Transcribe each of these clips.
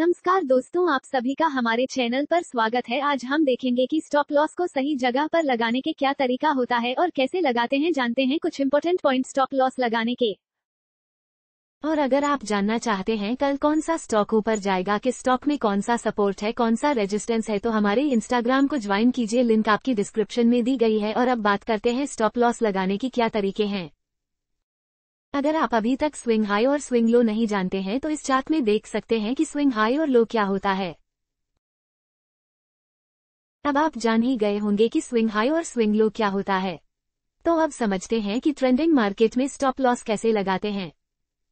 नमस्कार दोस्तों आप सभी का हमारे चैनल पर स्वागत है आज हम देखेंगे कि स्टॉप लॉस को सही जगह पर लगाने के क्या तरीका होता है और कैसे लगाते हैं जानते हैं कुछ इम्पोर्टेंट पॉइंट स्टॉप लॉस लगाने के और अगर आप जानना चाहते हैं कल कौन सा स्टॉक ऊपर जाएगा किस स्टॉक में कौन सा सपोर्ट है कौन सा रेजिस्टेंस है तो हमारे इंस्टाग्राम को ज्वाइन कीजिए लिंक आपकी डिस्क्रिप्शन में दी गई है और अब बात करते हैं स्टॉप लॉस लगाने की क्या तरीके हैं अगर आप अभी तक स्विंग हाई और स्विंग लो नहीं जानते हैं तो इस चार्ट में देख सकते हैं कि स्विंग हाई और लो क्या होता है अब आप जान ही गए होंगे कि स्विंग हाई और स्विंग लो क्या होता है तो अब समझते हैं कि ट्रेंडिंग मार्केट में स्टॉप लॉस कैसे लगाते हैं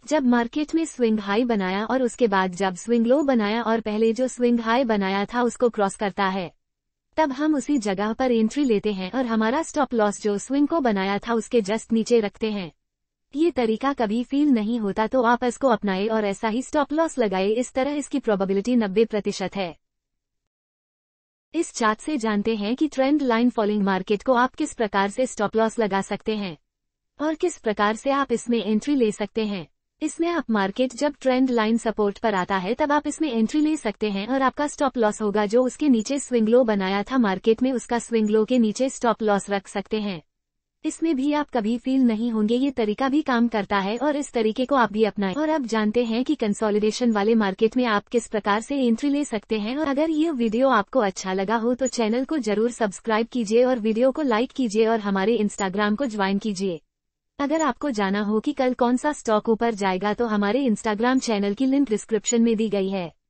जब मार्केट में स्विंग हाई बनाया और उसके बाद जब स्विंग लो बनाया और पहले जो स्विंग हाई बनाया था उसको क्रॉस करता है तब हम उसी जगह पर एंट्री लेते हैं और हमारा स्टॉप लॉस जो स्विंग को बनाया था उसके जस्ट नीचे रखते हैं ये तरीका कभी फील नहीं होता तो आप इसको अपनाए और ऐसा ही स्टॉप लॉस लगाए इस तरह इसकी प्रोबेबिलिटी 90 प्रतिशत है इस चार्ट से जानते हैं कि ट्रेंड लाइन फॉलोइंग मार्केट को आप किस प्रकार से स्टॉप लॉस लगा सकते हैं और किस प्रकार से आप इसमें एंट्री ले सकते हैं इसमें आप मार्केट जब ट्रेंड लाइन सपोर्ट पर आता है तब आप इसमें एंट्री ले सकते हैं और आपका स्टॉप लॉस होगा जो उसके नीचे स्विंग लो बनाया था मार्केट में उसका स्विंग लो के नीचे स्टॉप लॉस रख सकते हैं इसमें भी आप कभी फील नहीं होंगे ये तरीका भी काम करता है और इस तरीके को आप भी अपनाएं और अब जानते हैं कि कंसोलिडेशन वाले मार्केट में आप किस प्रकार से एंट्री ले सकते हैं और अगर ये वीडियो आपको अच्छा लगा हो तो चैनल को जरूर सब्सक्राइब कीजिए और वीडियो को लाइक कीजिए और हमारे इंस्टाग्राम को ज्वाइन कीजिए अगर आपको जाना हो कि कल कौन सा स्टॉक ऊपर जाएगा तो हमारे इंस्टाग्राम चैनल की लिंक डिस्क्रिप्शन में दी गई है